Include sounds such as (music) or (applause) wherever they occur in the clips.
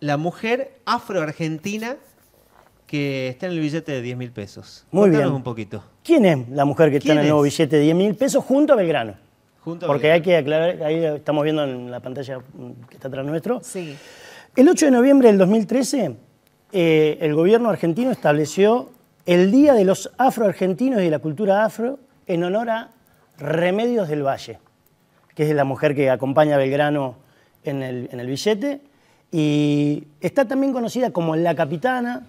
la mujer afroargentina que está en el billete de 10 mil pesos. Muy bien. un poquito. ¿Quién es la mujer que está en el nuevo billete de 10 mil pesos junto a Belgrano? Junto Porque a Belgrano. hay que aclarar, ahí estamos viendo en la pantalla que está atrás nuestro. Sí. El 8 de noviembre del 2013, eh, el gobierno argentino estableció el Día de los Afroargentinos y de la Cultura Afro en honor a Remedios del Valle, que es la mujer que acompaña a Belgrano en el, en el billete y está también conocida como la capitana,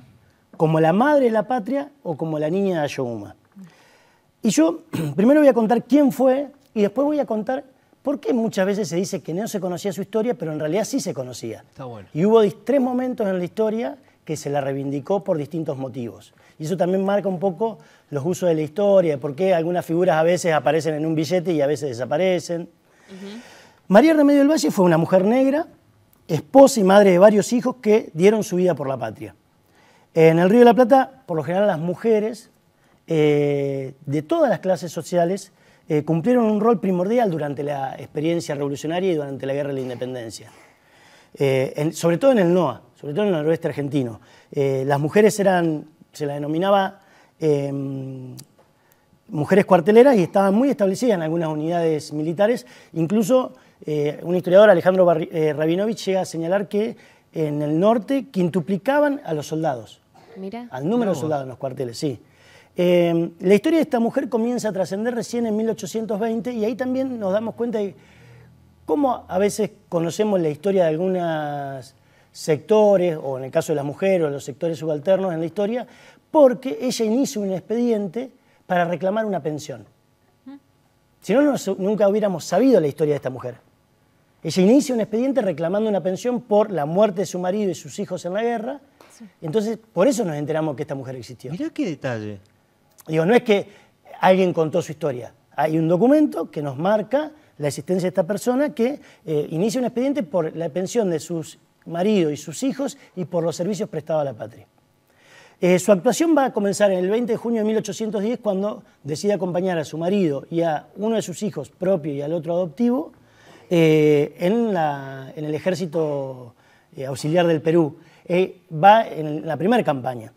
como la madre de la patria o como la niña de Ayohuma. Y yo (clears throat) primero voy a contar quién fue y después voy a contar por qué muchas veces se dice que no se conocía su historia, pero en realidad sí se conocía. Y hubo tres momentos en la historia que se la reivindicó por distintos motivos. Y eso también marca un poco los usos de la historia, por qué algunas figuras a veces aparecen en un billete y a veces desaparecen. María Remedio del Valle fue una mujer negra esposa y madre de varios hijos que dieron su vida por la patria. En el Río de la Plata, por lo general, las mujeres eh, de todas las clases sociales eh, cumplieron un rol primordial durante la experiencia revolucionaria y durante la Guerra de la Independencia. Eh, sobre todo en el NOA, sobre todo en el noroeste argentino. las mujeres eran, se la denominaba em, mujeres cuarteleras y estaban muy establecidas en algunas unidades militares, incluso eh, un historiador, Alejandro eh, Rabinovich, llega a señalar que en el norte quintuplicaban a los soldados. Mira. Al número de soldados en los cuarteles, sí. Eh, la historia de esta mujer comienza a trascender recién en 1820 y ahí también nos damos cuenta de cómo a veces conocemos la historia de algunos sectores, o en el caso de las mujeres, o los sectores subalternos en la historia, porque ella inicia un expediente para reclamar una pensión. Si no, nunca hubiéramos sabido la historia de esta mujer. Ella inicia un expediente reclamando una pensión por la muerte de su marido y sus hijos en la guerra. Entonces, por eso nos enteramos que esta mujer existió. Mirá qué detalle. Digo, no es que alguien contó su historia. Hay un documento que nos marca la existencia de esta persona que eh, inicia un expediente por la pensión de sus marido y sus hijos y por los servicios prestados a la patria. Eh, su actuación va a comenzar en el 20 de junio de 1810 cuando decide acompañar a su marido y a uno de sus hijos propio y al otro adoptivo eh, en, el ejército eh, auxiliar del Perú. Eh, va en la primera campaña.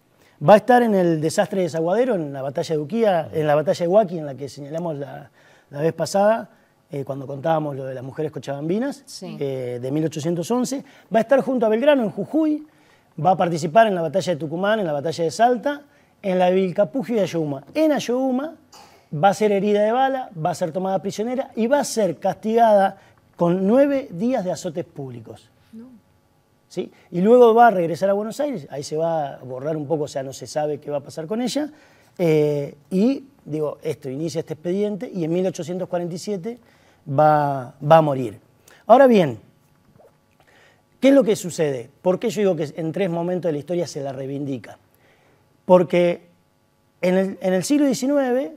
Va a estar en el desastre de Zaguadero, en la batalla de Uquía, en la batalla de Huaki, en la que señalamos la, vez pasada, cuando contábamos lo de las mujeres cochabambinas, de 1811. Va a estar junto a Belgrano, en Jujuy. Va a participar en la batalla de Tucumán, en la batalla de Salta, en la de Vilcapugio y Ayohuma. En Ayohuma va a ser herida de bala, va a ser tomada prisionera y va a ser castigada con nueve días de azotes públicos. ¿Sí? Y luego va a regresar a Buenos Aires, ahí se va a borrar un poco, o sea, no se sabe qué va a pasar con ella. Eh, y, digo, esto, inicia este expediente y en 1847 va, a morir. Ahora bien, ¿Qué es lo que sucede? ¿Por qué yo digo que en tres momentos de la historia se la reivindica? Porque en el, siglo XIX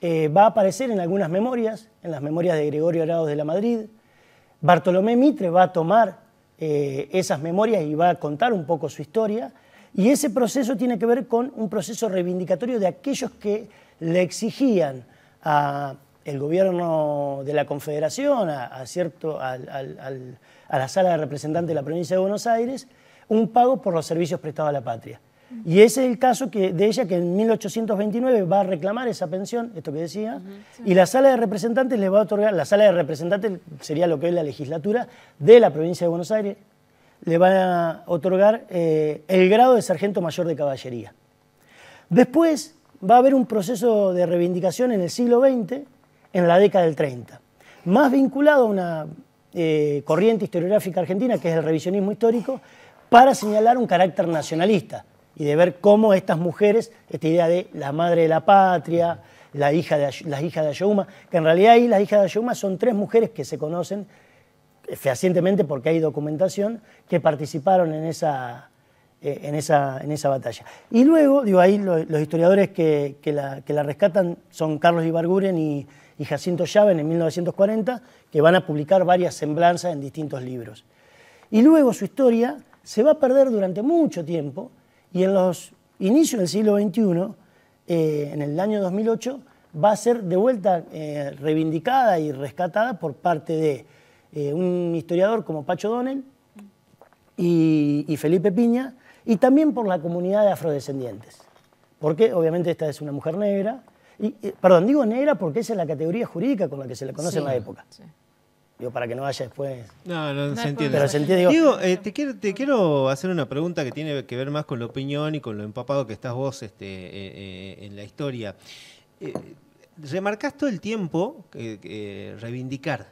eh, va a aparecer en algunas memorias, en las memorias de Gregorio Arados de la Madrid, Bartolomé Mitre va a tomar eh, esas memorias y va a contar un poco su historia. Y ese proceso tiene que ver con un proceso reivindicatorio de aquellos que le exigían al gobierno de la Confederación, cierto, a la sala de representantes de la provincia de Buenos Aires, un pago por los servicios prestados a la patria. Y ese es el caso de ella que en 1829 va a reclamar esa pensión, esto que decía, y la sala de representantes le va a otorgar, la sala de representantes sería lo que es la legislatura de la provincia de Buenos Aires, le va a otorgar eh, el grado de sargento mayor de caballería. Después va a haber un proceso de reivindicación en el siglo XX, en la década del 30, más vinculado a una eh, corriente historiográfica argentina, que es el revisionismo histórico, para señalar un carácter nacionalista y de ver cómo estas mujeres, esta idea de la madre de la patria, la las hijas de Ayuma, que en realidad ahí las hijas de Ayuma son tres mujeres que se conocen eh, fehacientemente porque hay documentación, que participaron en esa, eh, batalla. Y luego, digo, ahí los, historiadores que, la, rescatan son Carlos Ibarguren y, Jacinto Chávez en 1940, que van a publicar varias semblanzas en distintos libros. Y luego su historia se va a perder durante mucho tiempo, y en los inicios del siglo XXI, eh, en el año 2008, va a ser de vuelta eh, reivindicada y rescatada por parte de eh, un historiador como Pacho Donel y, Felipe Piña, y también por la comunidad de afrodescendientes. Porque obviamente esta es una mujer negra, y, perdón, digo negra porque esa es la categoría jurídica con la que se le conoce en la época. Digo, para que no vaya después. No, no, se entiende. Diego, eh, te, quiero, hacer una pregunta que tiene que ver más con la opinión y con lo empapado que estás vos este, eh, eh, en la historia. Remarcas todo el tiempo reivindicar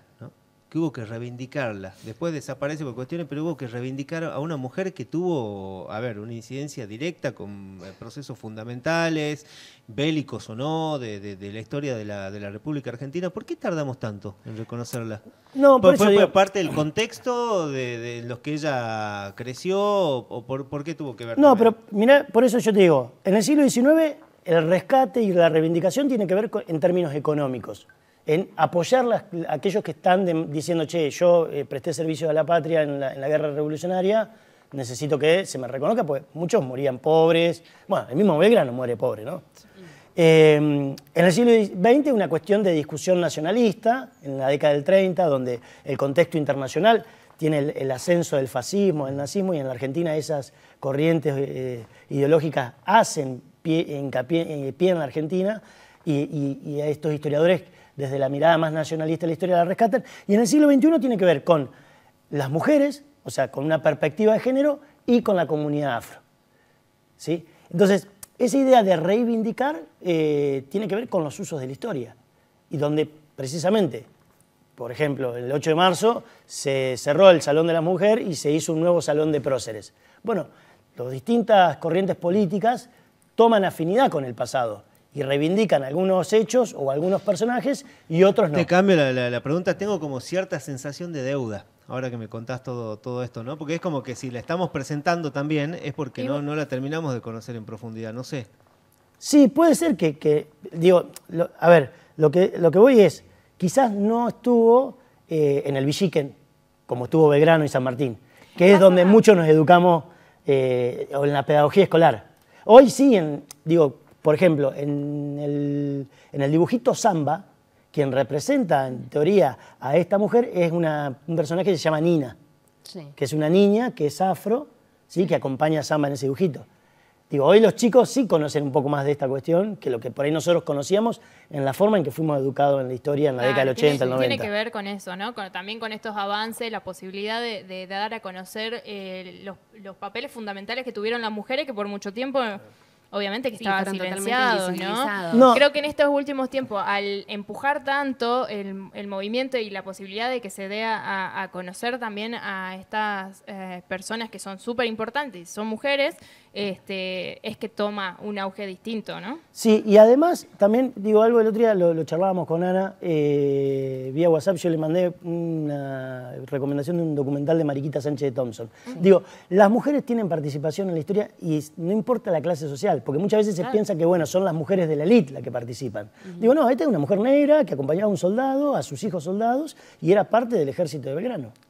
que hubo que reivindicarla. Después desaparece por cuestiones, pero hubo que reivindicar a una mujer que tuvo, a ver, una incidencia directa con eh, procesos fundamentales, bélicos o no, de, la historia de la, de la, República Argentina. ¿Por qué tardamos tanto en reconocerla? No, por eso fue parte del contexto de, los que ella creció o por, qué tuvo que ver? No, pero mira, por eso yo te digo, en el siglo XIX el rescate y la reivindicación tiene que ver en términos económicos en apoyar a aquellos que están diciendo, che, yo eh, presté servicio a la patria en la, guerra revolucionaria, necesito que se me reconozca, pues muchos morían pobres, bueno, el mismo Belgrano muere pobre, ¿no? Em, en el siglo XX una cuestión de discusión nacionalista, en la década del 30, donde el contexto internacional tiene el, ascenso del fascismo, del nazismo, y en la Argentina esas corrientes eh, eh, ideológicas hacen pie, pie en la Argentina, y, y a estos historiadores desde la mirada más nacionalista de la historia la rescatan, y en el siglo XXI tiene que ver con las mujeres, o sea, con una perspectiva de género, y con la comunidad afro. ¿Sí? Entonces, esa idea de reivindicar eh, tiene que ver con los usos de la historia, y donde precisamente, por ejemplo, el 8 de marzo se cerró el Salón de la Mujer y se hizo un nuevo Salón de Próceres. Bueno, las distintas corrientes políticas toman afinidad con el pasado y reivindican algunos hechos o algunos personajes y otros no. Te cambio la, pregunta, tengo como cierta sensación de deuda, ahora que me contás todo, todo esto, ¿no? Porque es como que si la estamos presentando también es porque no, no la terminamos de conocer en profundidad, no sé. Sí, puede ser que, digo, a ver, lo que, lo que voy es, quizás no estuvo eh, en el Villiquen, como estuvo Belgrano y San Martín, que es donde muchos nos educamos eh, en la pedagogía escolar. Hoy sí, en, digo, por ejemplo, en el, dibujito Samba, quien representa en teoría a esta mujer es un personaje que se llama Nina, que es una niña que es afro, ¿sí? que acompaña a Samba en ese dibujito. Digo, hoy los chicos sí conocen un poco más de esta cuestión que lo que por ahí nosotros conocíamos en la forma en que fuimos educados en la historia en la ah, década del 80, tiene, el 90. Tiene que ver con eso, ¿no? también con estos avances, la posibilidad de, dar a conocer eh, los, papeles fundamentales que tuvieron las mujeres que por mucho tiempo obviamente que estaba silenciado, ¿no? Creo que en estos últimos tiempos, al empujar tanto el, movimiento y la posibilidad de que se dé a, conocer también a estas eh, personas que son súper importantes, son mujeres, este, es que toma un auge distinto, ¿no? Sí, y además, también digo algo, el otro día lo, charlábamos con Ana, eh, vía WhatsApp yo le mandé una recomendación de un documental de Mariquita Sánchez de Thompson. Ah. Digo, las mujeres tienen participación en la historia y no importa la clase social, porque muchas veces se piensa que, bueno, son las mujeres de la élite las que participan. Digo, no, esta es una mujer negra que acompañaba a un soldado, a sus hijos soldados, y era parte del ejército de Belgrano.